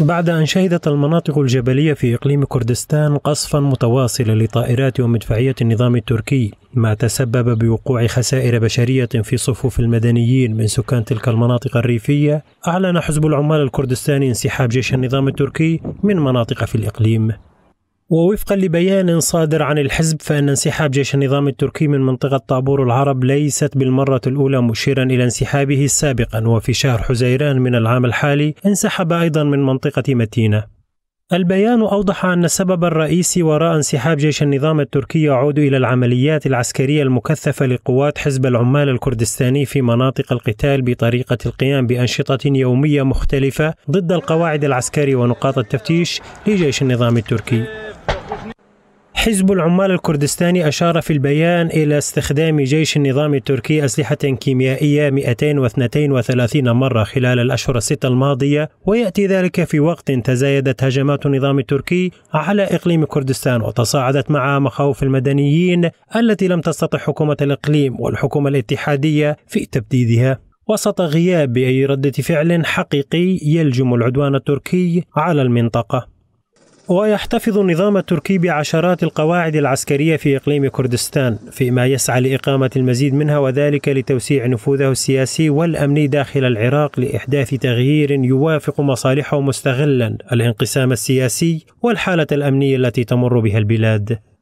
بعد أن شهدت المناطق الجبلية في إقليم كردستان قصفا متواصلا لطائرات ومدفعية النظام التركي ما تسبب بوقوع خسائر بشرية في صفوف المدنيين من سكان تلك المناطق الريفية أعلن حزب العمال الكردستاني انسحاب جيش النظام التركي من مناطق في الإقليم ووفقا لبيان صادر عن الحزب فان انسحاب جيش النظام التركي من منطقه طابور العرب ليست بالمره الاولى مشيرا الى انسحابه سابقا وفي شهر حزيران من العام الحالي انسحب ايضا من منطقه متينه. البيان اوضح ان السبب الرئيسي وراء انسحاب جيش النظام التركي يعود الى العمليات العسكريه المكثفه لقوات حزب العمال الكردستاني في مناطق القتال بطريقه القيام بانشطه يوميه مختلفه ضد القواعد العسكري ونقاط التفتيش لجيش النظام التركي. حزب العمال الكردستاني أشار في البيان إلى استخدام جيش النظام التركي أسلحة كيميائية 232 مرة خلال الأشهر الستة الماضية ويأتي ذلك في وقت تزايدت هجمات النظام التركي على إقليم كردستان وتصاعدت مع مخاوف المدنيين التي لم تستطع حكومة الإقليم والحكومة الاتحادية في تبديدها وسط غياب أي ردة فعل حقيقي يلجم العدوان التركي على المنطقة ويحتفظ النظام التركي بعشرات القواعد العسكرية في إقليم كردستان فيما يسعى لإقامة المزيد منها وذلك لتوسيع نفوذه السياسي والأمني داخل العراق لإحداث تغيير يوافق مصالحه مستغلا الانقسام السياسي والحالة الأمنية التي تمر بها البلاد